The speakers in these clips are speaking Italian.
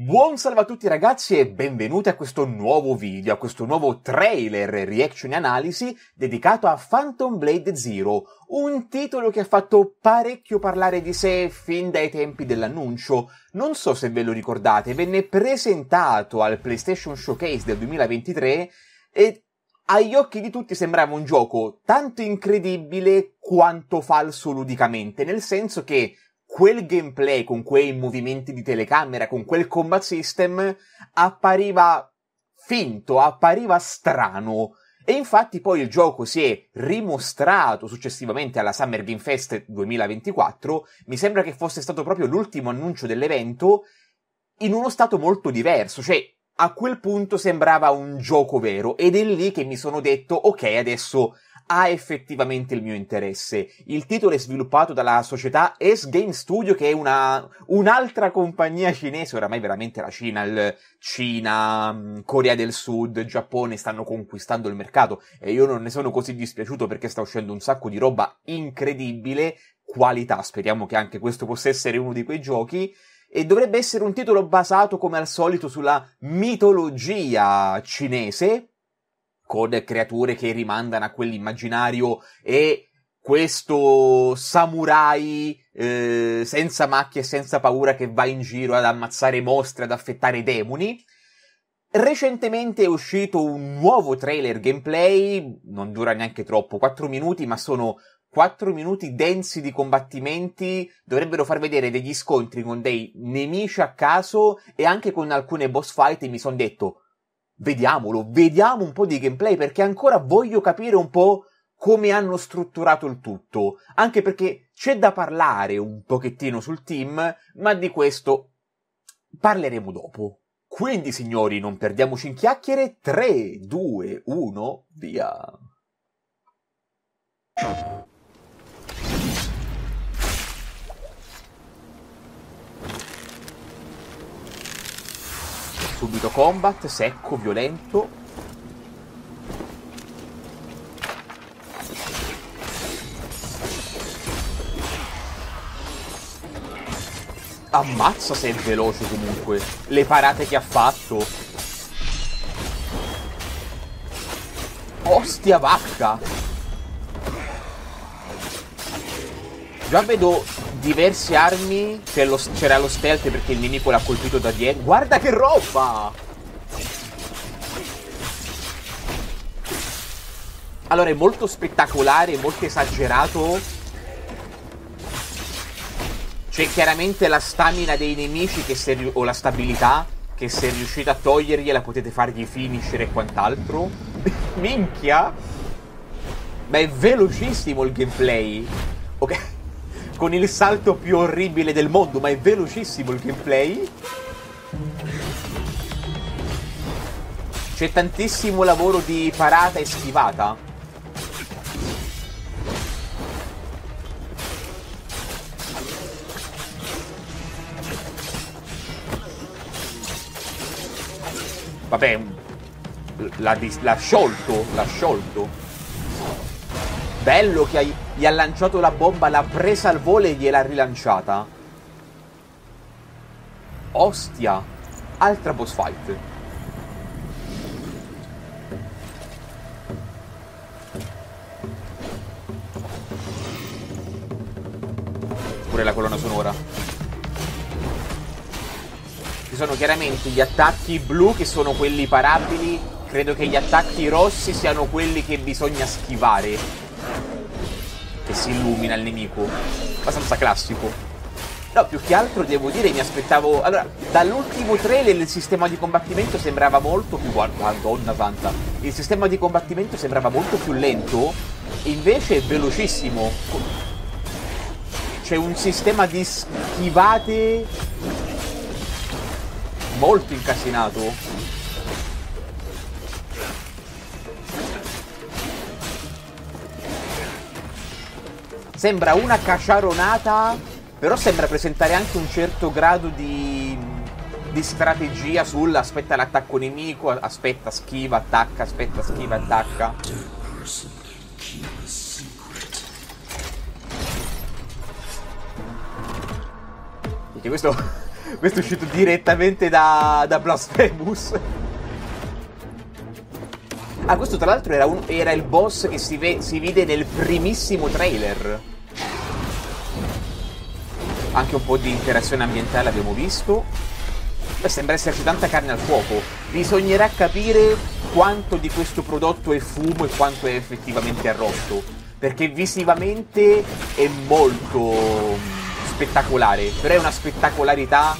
Buon salve a tutti ragazzi e benvenuti a questo nuovo video, a questo nuovo trailer reaction e analisi dedicato a Phantom Blade Zero, un titolo che ha fatto parecchio parlare di sé fin dai tempi dell'annuncio. Non so se ve lo ricordate, venne presentato al PlayStation Showcase del 2023 e agli occhi di tutti sembrava un gioco tanto incredibile quanto falso ludicamente, nel senso che quel gameplay, con quei movimenti di telecamera, con quel combat system, appariva finto, appariva strano. E infatti poi il gioco si è rimostrato successivamente alla Summer Game Fest 2024, mi sembra che fosse stato proprio l'ultimo annuncio dell'evento, in uno stato molto diverso, cioè a quel punto sembrava un gioco vero ed è lì che mi sono detto ok adesso ha effettivamente il mio interesse. Il titolo è sviluppato dalla società S Game Studio, che è una, un'altra compagnia cinese, oramai veramente la Cina, il Cina, mm, Corea del Sud, Giappone stanno conquistando il mercato e io non ne sono così dispiaciuto perché sta uscendo un sacco di roba incredibile, qualità, speriamo che anche questo possa essere uno di quei giochi e dovrebbe essere un titolo basato come al solito sulla mitologia cinese, con creature che rimandano a quell'immaginario e questo samurai eh, senza macchie e senza paura che va in giro ad ammazzare mostre, ad affettare demoni. Recentemente è uscito un nuovo trailer gameplay, non dura neanche troppo, 4 minuti, ma sono 4 minuti densi di combattimenti, dovrebbero far vedere degli scontri con dei nemici a caso e anche con alcune boss fight e mi sono detto vediamolo, vediamo un po' di gameplay perché ancora voglio capire un po' come hanno strutturato il tutto, anche perché c'è da parlare un pochettino sul team, ma di questo parleremo dopo. Quindi signori, non perdiamoci in chiacchiere, 3, 2, 1, via! subito combat, secco, violento. Ammazza se è veloce comunque. Le parate che ha fatto. Ostia vacca. Già vedo diverse armi. C'era lo stealth perché il nemico l'ha colpito da dietro. Guarda che roba! Allora è molto spettacolare, molto esagerato. C'è chiaramente la stamina dei nemici o la stabilità che se riuscite a togliergliela potete fargli finisher e quant'altro. Minchia! Ma è velocissimo il gameplay. Ok con il salto più orribile del mondo, ma è velocissimo il gameplay. C'è tantissimo lavoro di parata e schivata. Vabbè, l'ha, l'ha sciolto, l'ha sciolto. Bello che hai gli ha lanciato la bomba, l'ha presa al volo e gliel'ha rilanciata. Ostia, altra boss fight. Pure la colonna sonora. Ci sono chiaramente gli attacchi blu che sono quelli parabili. Credo che gli attacchi rossi siano quelli che bisogna schivare si illumina il nemico. Abbastanza classico. No, più che altro devo dire mi aspettavo... Allora, dall'ultimo trailer il sistema di combattimento sembrava molto più... Guarda, Madonna santa. Il sistema di combattimento sembrava molto più lento e invece è velocissimo. C'è un sistema di schivate molto incasinato. Sembra una caciaronata, però sembra presentare anche un certo grado di, di strategia sull'aspetta l'attacco nemico, aspetta, schiva, attacca, aspetta, schiva, attacca. Perché questo, questo è uscito direttamente da, da Blasphemous. Ah, questo tra l'altro era, era, il boss che si, ve si vide nel primissimo trailer. Anche un po' di interazione ambientale abbiamo visto. Beh, sembra esserci tanta carne al fuoco. Bisognerà capire quanto di questo prodotto è fumo e quanto è effettivamente arrosto. Perché visivamente è molto spettacolare, però è una spettacolarità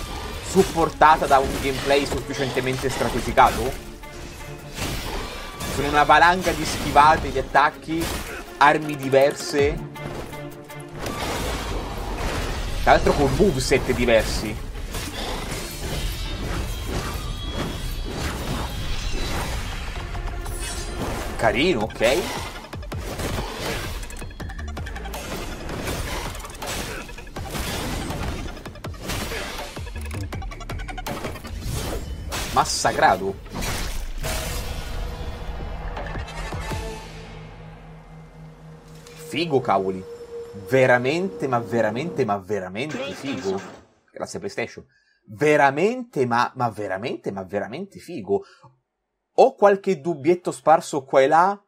supportata da un gameplay sufficientemente stratificato con una valanga di schivate, di attacchi, armi diverse. Tra l'altro con moveset diversi. Carino, ok. Massacrato. Figo, cavoli. Veramente, ma veramente, ma veramente figo. Grazie PlayStation. Veramente, ma, ma veramente, ma veramente figo. Ho qualche dubbietto sparso qua e là.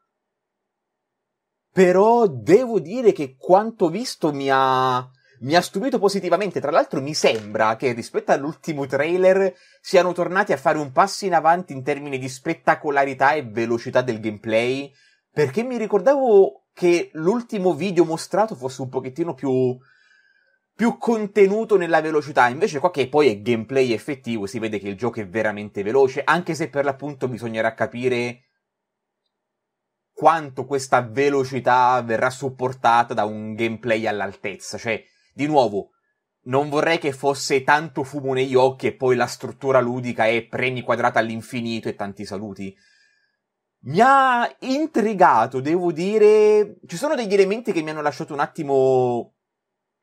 Però devo dire che quanto visto mi ha mi ha stupito positivamente. Tra l'altro, mi sembra che rispetto all'ultimo trailer siano tornati a fare un passo in avanti in termini di spettacolarità e velocità del gameplay. Perché mi ricordavo che l'ultimo video mostrato fosse un pochettino più, più contenuto nella velocità. Invece qua che poi è gameplay effettivo, si vede che il gioco è veramente veloce, anche se per l'appunto bisognerà capire quanto questa velocità verrà supportata da un gameplay all'altezza. Cioè, di nuovo, non vorrei che fosse tanto fumo negli occhi e poi la struttura ludica è premi quadrata all'infinito e tanti saluti mi ha intrigato, devo dire. Ci sono degli elementi che mi hanno lasciato un attimo.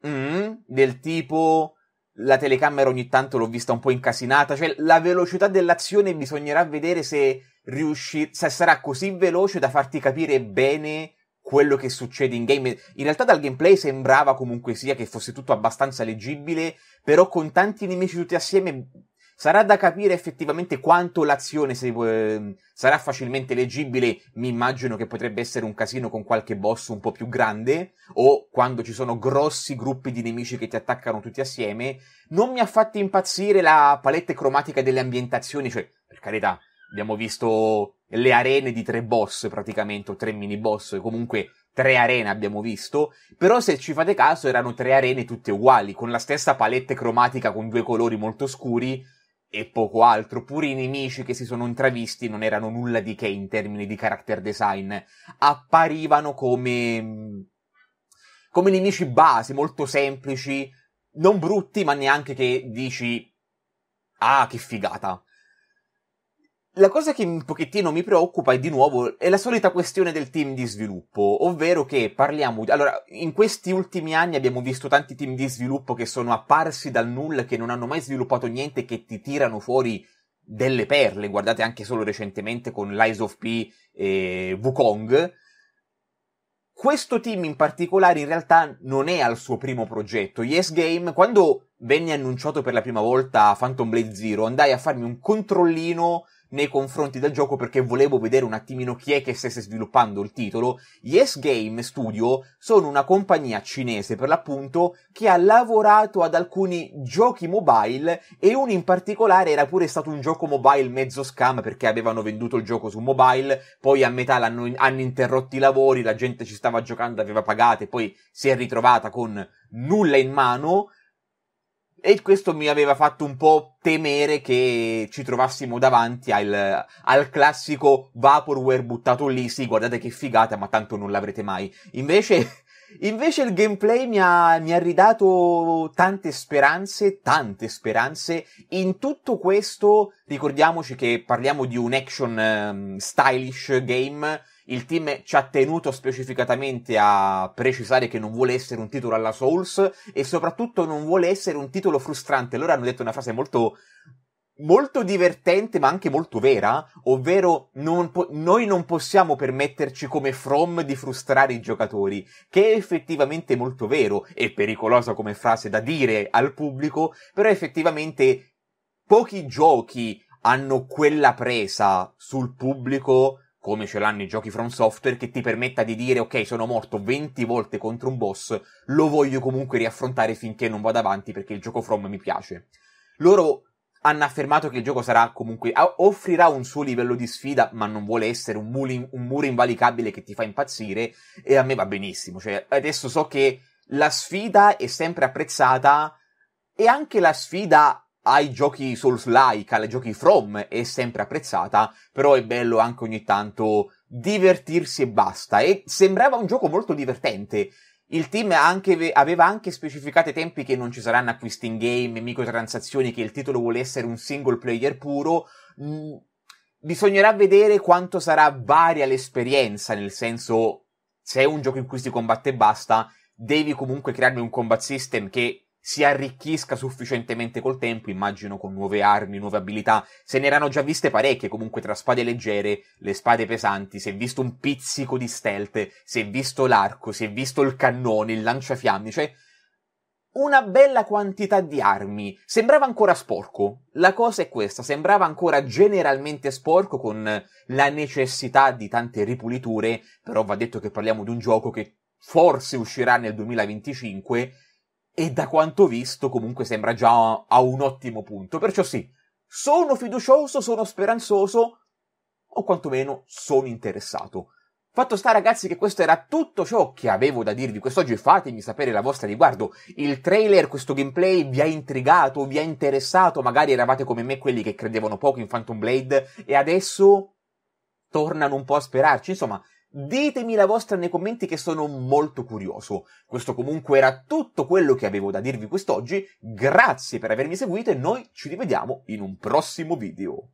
Mm, del tipo. La telecamera ogni tanto l'ho vista un po' incasinata. Cioè, la velocità dell'azione bisognerà vedere se, riuscir- se sarà così veloce da farti capire bene quello che succede in game. In realtà dal gameplay sembrava comunque sia che fosse tutto abbastanza leggibile, però con tanti nemici tutti assieme Sarà da capire effettivamente quanto l'azione se, eh, sarà facilmente leggibile, mi immagino che potrebbe essere un casino con qualche boss un po' più grande, o quando ci sono grossi gruppi di nemici che ti attaccano tutti assieme. Non mi ha fatto impazzire la palette cromatica delle ambientazioni, cioè, per carità, abbiamo visto le arene di tre boss praticamente, o tre mini boss, comunque tre arene abbiamo visto, però se ci fate caso erano tre arene tutte uguali, con la stessa palette cromatica con due colori molto scuri, e poco altro, pure i nemici che si sono intravisti non erano nulla di che in termini di character design, apparivano come, come nemici base, molto semplici, non brutti, ma neanche che dici, ah, che figata. La cosa che un pochettino mi preoccupa è di nuovo è la solita questione del team di sviluppo, ovvero che parliamo allora in questi ultimi anni abbiamo visto tanti team di sviluppo che sono apparsi dal nulla, che non hanno mai sviluppato niente, che ti tirano fuori delle perle, guardate anche solo recentemente con l'Eyes of P e Wukong. Questo team in particolare in realtà non è al suo primo progetto. Yes Game, quando venne annunciato per la prima volta Phantom Blade Zero, andai a farmi un controllino nei confronti del gioco perché volevo vedere un attimino chi è che stesse sviluppando il titolo. Yes Game Studio sono una compagnia cinese per l'appunto che ha lavorato ad alcuni giochi mobile e uno in particolare era pure stato un gioco mobile mezzo scam perché avevano venduto il gioco su mobile, poi a metà l'hanno, hanno interrotto i lavori, la gente ci stava giocando, aveva pagato e poi si è ritrovata con nulla in mano e questo mi aveva fatto un po' temere che ci trovassimo davanti al, al classico vaporware buttato lì, sì, guardate che figata, ma tanto non l'avrete mai. Invece, invece il gameplay mi ha, mi ha ridato tante speranze, tante speranze. In tutto questo, ricordiamoci che parliamo di un action um, stylish game il team ci ha tenuto specificatamente a precisare che non vuole essere un titolo alla Souls e soprattutto non vuole essere un titolo frustrante. Loro hanno detto una frase molto molto divertente ma anche molto vera, ovvero non po- noi non possiamo permetterci come From di frustrare i giocatori, che è effettivamente molto vero e pericolosa come frase da dire al pubblico, però effettivamente pochi giochi hanno quella presa sul pubblico come ce l'hanno i giochi From Software, che ti permetta di dire ok, sono morto 20 volte contro un boss, lo voglio comunque riaffrontare finché non vado avanti perché il gioco From mi piace. Loro hanno affermato che il gioco sarà comunque offrirà un suo livello di sfida, ma non vuole essere un, muli, un muro invalicabile che ti fa impazzire e a me va benissimo, cioè adesso so che la sfida è sempre apprezzata e anche la sfida ai giochi Souls-like, ai giochi From è sempre apprezzata, però è bello anche ogni tanto divertirsi e basta. E sembrava un gioco molto divertente. Il team anche, aveva anche specificato i tempi che non ci saranno acquisti in game, microtransazioni, che il titolo vuole essere un single player puro. Mm, bisognerà vedere quanto sarà varia l'esperienza, nel senso, se è un gioco in cui si combatte e basta, devi comunque crearmi un combat system che si arricchisca sufficientemente col tempo, immagino con nuove armi, nuove abilità. Se ne erano già viste parecchie, comunque tra spade leggere, le spade pesanti, si è visto un pizzico di stealth, si è visto l'arco, si è visto il cannone, il lanciafiamme, cioè una bella quantità di armi. Sembrava ancora sporco. La cosa è questa, sembrava ancora generalmente sporco con la necessità di tante ripuliture, però va detto che parliamo di un gioco che forse uscirà nel 2025 e da quanto visto comunque sembra già a un ottimo punto. Perciò sì, sono fiducioso, sono speranzoso o quantomeno sono interessato. Fatto sta ragazzi che questo era tutto ciò che avevo da dirvi quest'oggi, fatemi sapere la vostra riguardo, il trailer, questo gameplay vi ha intrigato, vi ha interessato, magari eravate come me quelli che credevano poco in Phantom Blade e adesso tornano un po' a sperarci, insomma Ditemi la vostra nei commenti che sono molto curioso. Questo comunque era tutto quello che avevo da dirvi quest'oggi, grazie per avermi seguito e noi ci rivediamo in un prossimo video.